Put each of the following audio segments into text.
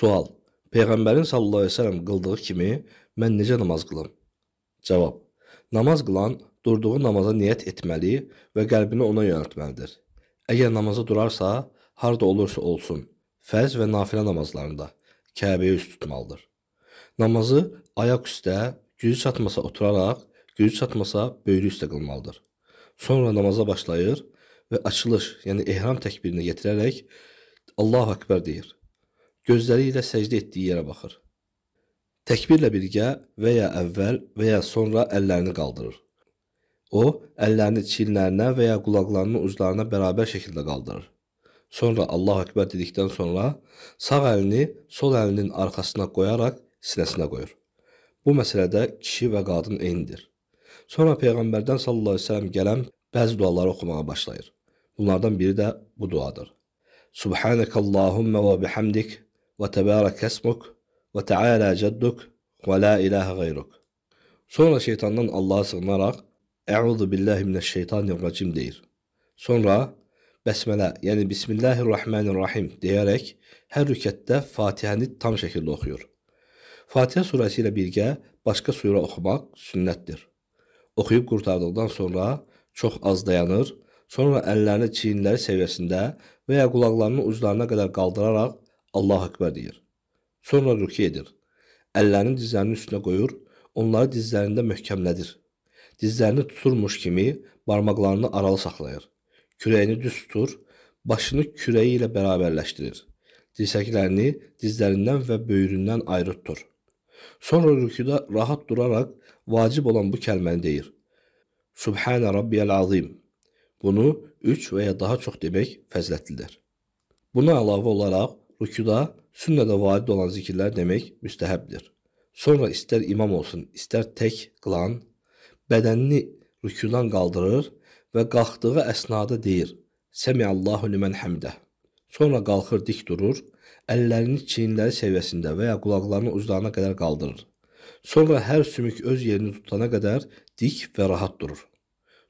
Sual: Peyğəmbərin sallallahu əleyhi və səlləm qıldığı kimi mən necə namaz qılım? Cavab: Namaz qılan durduğu namaza niyyət etməli və qəlbini ona yönəltməlidir. Əgər namaza durarsa, harda olursa olsun, fərz və nafilə namazlarında Kəbəyə üz tutmalıdır. Namazı ayaq üstə, gücü çatmasa oturaraq, gücü çatmasa böyrü üstə qılmalıdır. Sonra namaza başlayır və açılış, yəni ehram təkbirini yetirərək Allahu Ekber deyir gözləri ilə səcdə etdiyi yerə baxır. Təkbirlə birgə və ya əvvəl və ya sonra əllərini qaldırır. O, əllərini çiyinlərinə və ya qulaqlarının uclarına bərabər şəkildə qaldırır. Sonra Allahu Ekber dedikdən sonra sağ əlini sol əlinin arxasına qoyaraq sinəsinə qoyur. Bu məsələdə kişi və qadın eynidir. Sonra Peyğəmbərdən sallallahu əleyhi və səlləm gələn bəzi duaları oxumağa başlayır. Bunlardan biri də bu duadır. Subhanakallahumma və bihamdik وَتَبَارَكَ اسْمُكْ وَتَعَالَى جَدُّكْ وَلَا اِلَٰهَ غَيْرُكْ Sonra şeytandan Allah'a sığınarak Euzu billahi mineşşeytanirracim deyir. Sonra Besmele yani Bismillahirrahmanirrahim diyerek her rükette Fatiha'nı tam şekilde okuyor. Fatiha suresi ile birgə başqa sure okumak sünnettir. Okuyup kurtardıktan sonra çok az dayanır, sonra ellerini çiyinləri seviyesinde veya ya qulaqlarının uclarına qədər qaldıraraq Allah Akbar deyir. Sonra rüki edir. Əllərini dizlərinin üstünə qoyur, onları dizlərində möhkəmlədir. Dizlərini tuturmuş kimi barmaqlarını aralı saxlayır. Kürəyini düz tutur, başını kürəyi ilə bərabərləşdirir. Dirsəklərini dizlərindən və böyründən ayrı tutur. Sonra rükuda rahat duraraq vacib olan bu kəlməni deyir. Subhanə Rabbiyəl Azim. Bunu 3 və ya daha çox demək fəzilətlidir. Buna əlavə olaraq Rükuda sünnədə varid olan zikirlər demək müstəhəbdir. Sonra istər imam olsun, istər tək qılan bədənini rükudan qaldırır və qalxdığı əsnada deyir: Səmiallahu limen hamdə. Sonra qalxır dik durur, əllərini çiyinləri səviyyəsində və ya qulaqlarının uclarına qədər qaldırır. Sonra hər sümük öz yerini tutana qədər dik və rahat durur.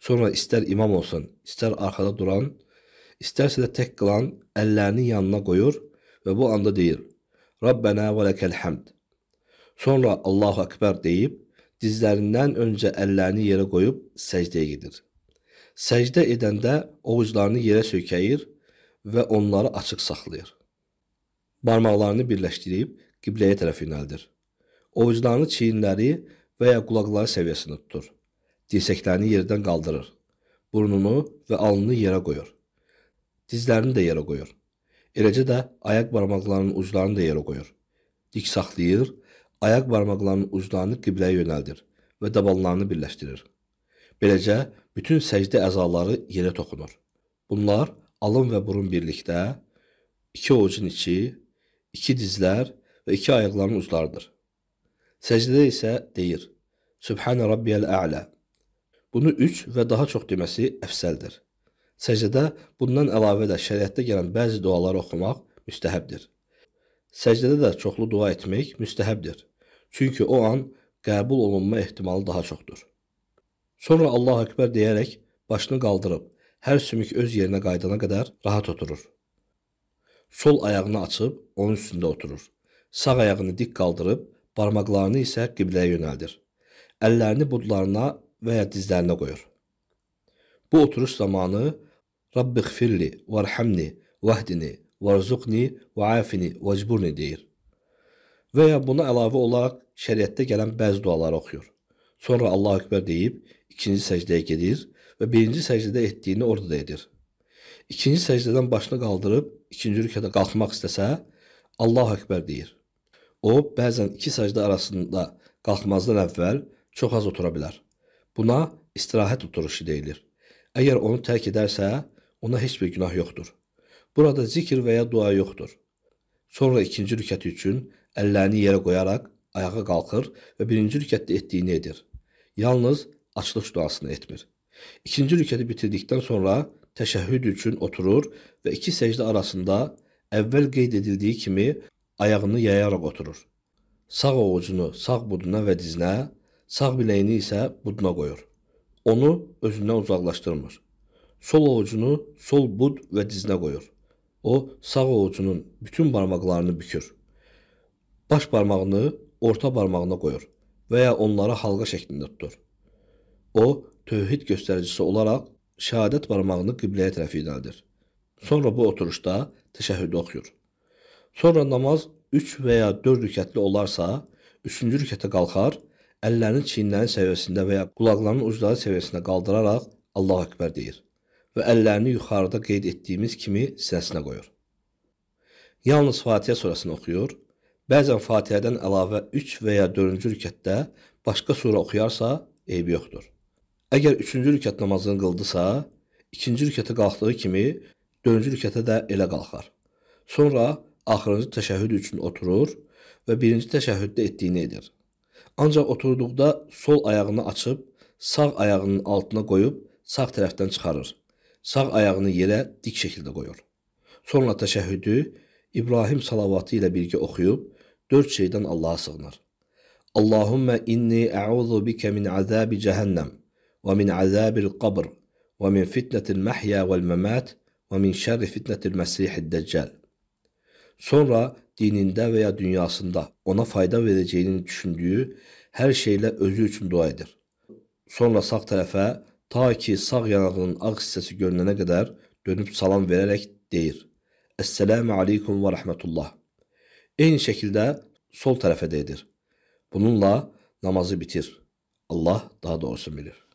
Sonra istər imam olsun, istər arxada duran, istərsə də tək qılan əllərini yanına qoyur və bu anda deyir: Rabbənə və ləkəl hamd. Sonra Allahu Ekber deyib, dizlərindən öncə əllərini yerə qoyub səcdəyə gedir. Səcdə edəndə ovuclarını yerə söykəyir və onları açıq saxlayır. Barmaqlarını birləşdirib qibləyə tərəf yönəldir. Ovuclarını çiyinləri və ya qulaqları səviyyəsində tutur. Dirseklərini yerdən qaldırır. Burnunu və alnını yerə qoyur. Dizlərini də yerə qoyur. Eləcə də ayaq barmaqlarının uclarını da yerə qoyur. Dik saxlayır, ayaq barmaqlarının uclarını qibləyə yönəldir və daballarını birləşdirir. Beləcə, bütün səcdə əzaları yerə toxunur. Bunlar alın və burun birlikdə, iki ovucun içi, iki dizlər və iki ayaqların uclarıdır. Səcdədə isə deyir, Sübhənə Rabbiyəl Ə'lə. Bunu üç və daha çox deməsi əfsəldir. Səcdədə bundan əlavə də şəriətdə gələn bəzi duaları oxumaq müstəhəbdir. Səcdədə də çoxlu dua etmək müstəhəbdir. Çünki o an qəbul olunma ehtimalı daha çoxdur. Sonra Allahu Ekber deyərək başını qaldırıb hər sümük öz yerinə qayıdana qədər rahat oturur. Sol ayağını açıb onun üstündə oturur. Sağ ayağını dik qaldırıb barmaqlarını isə qibləyə yönəldir. Əllərini budlarına və ya dizlərinə qoyur. Bu oturuş zamanı Rabb iğfirli, varhamni, vahdini, varzuqni, vaafini, vecburni deyir. Veya buna əlavə olaraq şəriətdə gələn bəzi duaları oxuyur. Sonra Allahu Ekber deyib ikinci səcdəyə gedir və birinci səcdədə etdiyini orada da edir. İkinci səcdədən başını qaldırıb ikinci rükədə qalxmaq istəsə Allahu Ekber deyir. O bəzən iki səcdə arasında qalxmazdan əvvəl çox az otura bilər. Buna istirahət oturuşu deyilir. Əgər onu tərk edərsə, Ona heç bir günah yoxdur. Burada zikir və ya dua yoxdur. Sonra ikinci rükət üçün əllərini yerə qoyaraq ayağa qalxır və birinci rükətdə etdiyini edir. Yalnız açılış duasını etmir. İkinci rükəti bitirdikdən sonra təşəhhüd üçün oturur və iki səcdə arasında əvvəl qeyd edildiyi kimi ayağını yayaraq oturur. Sağ ovucunu sağ buduna və dizinə, sağ biləyini isə buduna qoyur. Onu özündən uzaqlaşdırmır. Sol ovucunu sol bud və dizinə qoyur. O, sağ ovucunun bütün barmaqlarını bükür. Baş barmağını orta barmağına qoyur və ya onları halqa şəklində tutur. O, tövhid göstəricisi olaraq şəhadət barmağını qibləyə tərəf yönəldir. Sonra bu oturuşda təşəhhüdü oxuyur. Sonra namaz 3 və ya 4 rükətli olarsa, 3-cü rükətə qalxar, əllərini çiyinlərin səviyyəsində və ya qulaqlarının ucları səviyyəsində qaldıraraq Allahu Ekber deyir və əllərini yuxarıda qeyd etdiyimiz kimi sinəsinə qoyur. Yalnız Fatihə surəsini oxuyur, bəzən Fatihədən əlavə 3 və ya 4-cü rükətdə başqa surə oxuyarsa, eybi yoxdur. Əgər 3-cü rükət namazını qıldısa, 2-ci rükətə qalxdığı kimi 4-cü rükətə də elə qalxar. Sonra axırıncı təşəhhüd üçün oturur və birinci təşəhhüddə etdiyini edir. Ancaq oturduqda sol ayağını açıb, sağ ayağının altına qoyub sağ tərəfdən çıxarır sağ ayağını yerə dik şəkildə qoyur. Sonra təşəhhüdü İbrahim salavatı ilə birgə oxuyub dörd şeydən Allaha sığınır. Allahumma inni a'udhu bika min azabi jahannam və min azabil qabr və min fitnetil mahya vel mamat və min şerri fitnetil mesihid deccal. Sonra dinində və ya dünyasında ona fayda verəcəyini düşündüyü hər şeylə özü üçün dua edir. Sonra sağ tərəfə Ta ki sağ yanağının ak hissesi görünene kadar dönüp salam vererek deyir. Esselamu aleyküm ve rahmetullah. Eyni şekilde sol tarafa değdir. Bununla namazı bitir. Allah daha doğrusu bilir.